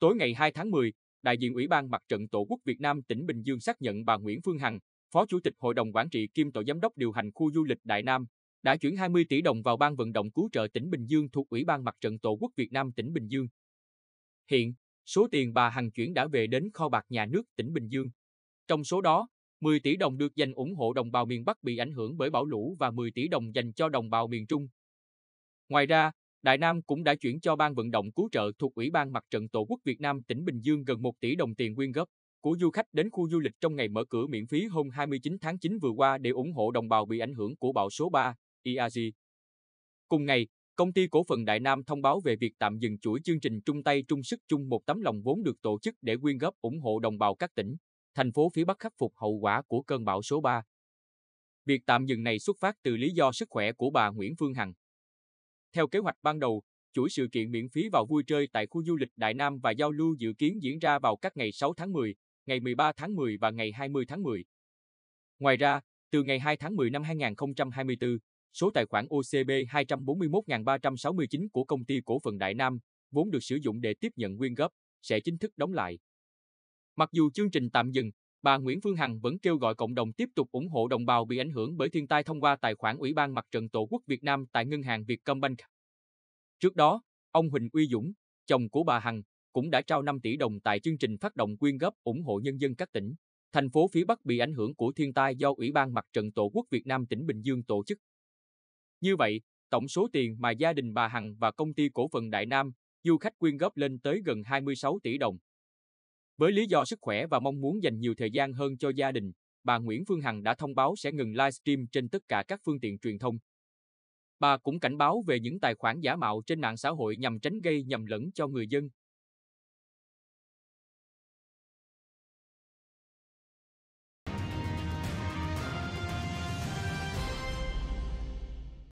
Tối ngày 2 tháng 10, đại diện Ủy ban Mặt trận Tổ quốc Việt Nam tỉnh Bình Dương xác nhận bà Nguyễn Phương Hằng, Phó Chủ tịch Hội đồng Quản trị kiêm Tổ giám đốc điều hành khu du lịch Đại Nam, đã chuyển 20 tỷ đồng vào Ban vận động cứu trợ tỉnh Bình Dương thuộc Ủy ban Mặt trận Tổ quốc Việt Nam tỉnh Bình Dương. Hiện, số tiền bà Hằng chuyển đã về đến kho bạc nhà nước tỉnh Bình Dương. Trong số đó, 10 tỷ đồng được dành ủng hộ đồng bào miền Bắc bị ảnh hưởng bởi bão lũ và 10 tỷ đồng dành cho đồng bào miền Trung. Ngoài ra, Đại Nam cũng đã chuyển cho Ban vận động cứu trợ thuộc Ủy ban Mặt trận Tổ quốc Việt Nam tỉnh Bình Dương gần 1 tỷ đồng tiền quyên góp của du khách đến khu du lịch trong ngày mở cửa miễn phí hôm 29 tháng 9 vừa qua để ủng hộ đồng bào bị ảnh hưởng của bão số 3, IAG. Cùng ngày, công ty cổ phần Đại Nam thông báo về việc tạm dừng chuỗi chương trình Trung tay, Trung Sức Chung một tấm lòng vốn được tổ chức để quyên góp ủng hộ đồng bào các tỉnh, thành phố phía Bắc khắc phục hậu quả của cơn bão số 3. Việc tạm dừng này xuất phát từ lý do sức khỏe của bà Nguyễn Phương Hằng. Theo kế hoạch ban đầu, chuỗi sự kiện miễn phí vào vui chơi tại khu du lịch Đại Nam và giao lưu dự kiến diễn ra vào các ngày 6 tháng 10, ngày 13 tháng 10 và ngày 20 tháng 10. Ngoài ra, từ ngày 2 tháng 10 năm 2024, số tài khoản OCB 241.369 của công ty cổ phần Đại Nam, vốn được sử dụng để tiếp nhận nguyên góp, sẽ chính thức đóng lại. Mặc dù chương trình tạm dừng, bà Nguyễn Phương Hằng vẫn kêu gọi cộng đồng tiếp tục ủng hộ đồng bào bị ảnh hưởng bởi thiên tai thông qua tài khoản Ủy ban Mặt trận Tổ quốc Việt Nam tại ngân hàng Vietcombank. Trước đó, ông Huỳnh Uy Dũng, chồng của bà Hằng, cũng đã trao 5 tỷ đồng tại chương trình phát động quyên góp ủng hộ nhân dân các tỉnh, thành phố phía Bắc bị ảnh hưởng của thiên tai do Ủy ban Mặt trận Tổ quốc Việt Nam tỉnh Bình Dương tổ chức. Như vậy, tổng số tiền mà gia đình bà Hằng và công ty cổ phần Đại Nam, du khách quyên góp lên tới gần 26 tỷ đồng. Với lý do sức khỏe và mong muốn dành nhiều thời gian hơn cho gia đình, bà Nguyễn Phương Hằng đã thông báo sẽ ngừng livestream trên tất cả các phương tiện truyền thông. Bà cũng cảnh báo về những tài khoản giả mạo trên mạng xã hội nhằm tránh gây nhầm lẫn cho người dân